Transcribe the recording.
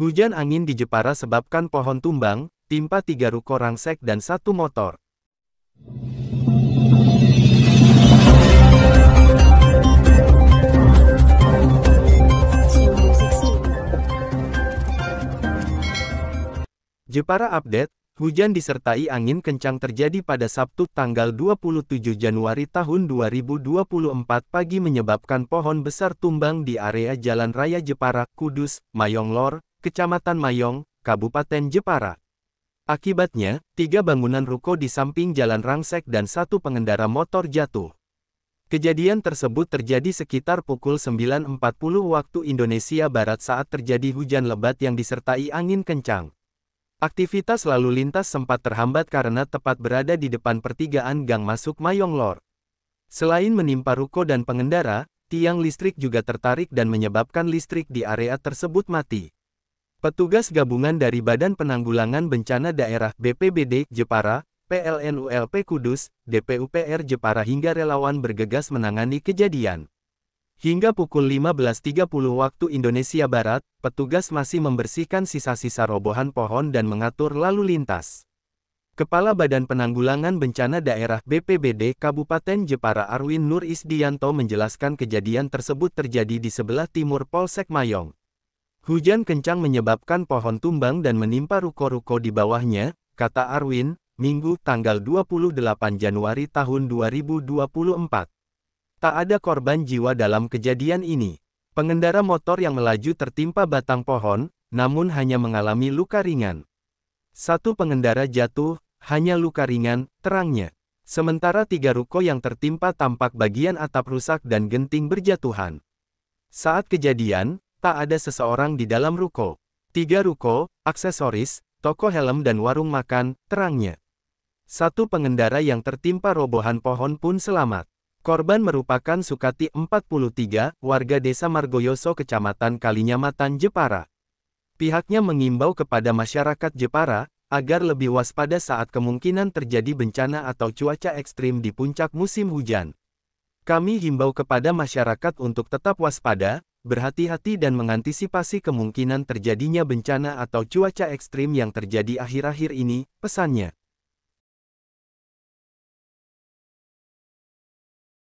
Hujan angin di Jepara sebabkan pohon tumbang, timpa tiga ruko rangsek dan satu motor. Jepara update, hujan disertai angin kencang terjadi pada Sabtu tanggal 27 Januari tahun 2024 pagi menyebabkan pohon besar tumbang di area Jalan Raya Jepara, Kudus, Mayonglor, Kecamatan Mayong, Kabupaten Jepara. Akibatnya, tiga bangunan ruko di samping jalan rangsek dan satu pengendara motor jatuh. Kejadian tersebut terjadi sekitar pukul 9.40 waktu Indonesia Barat saat terjadi hujan lebat yang disertai angin kencang. Aktivitas lalu lintas sempat terhambat karena tepat berada di depan pertigaan gang masuk Mayong Lor. Selain menimpa ruko dan pengendara, tiang listrik juga tertarik dan menyebabkan listrik di area tersebut mati. Petugas gabungan dari Badan Penanggulangan Bencana Daerah BPBD Jepara, PLNULP Kudus, DPUPR Jepara hingga relawan bergegas menangani kejadian. Hingga pukul 15.30 waktu Indonesia Barat, petugas masih membersihkan sisa-sisa robohan pohon dan mengatur lalu lintas. Kepala Badan Penanggulangan Bencana Daerah BPBD Kabupaten Jepara Arwin Nur Isdianto menjelaskan kejadian tersebut terjadi di sebelah timur Polsek Mayong. Hujan kencang menyebabkan pohon tumbang dan menimpa ruko-ruko di bawahnya, kata Arwin, Minggu tanggal 28 Januari tahun 2024. Tak ada korban jiwa dalam kejadian ini. Pengendara motor yang melaju tertimpa batang pohon, namun hanya mengalami luka ringan. Satu pengendara jatuh, hanya luka ringan, terangnya. Sementara tiga ruko yang tertimpa tampak bagian atap rusak dan genting berjatuhan. Saat kejadian, tak ada seseorang di dalam ruko. Tiga ruko, aksesoris, toko helm dan warung makan, terangnya. Satu pengendara yang tertimpa robohan pohon pun selamat. Korban merupakan Sukati 43, warga desa Margoyoso kecamatan Kalinyamatan Jepara. Pihaknya mengimbau kepada masyarakat Jepara, agar lebih waspada saat kemungkinan terjadi bencana atau cuaca ekstrim di puncak musim hujan. Kami himbau kepada masyarakat untuk tetap waspada, berhati-hati dan mengantisipasi kemungkinan terjadinya bencana atau cuaca ekstrim yang terjadi akhir-akhir ini, pesannya.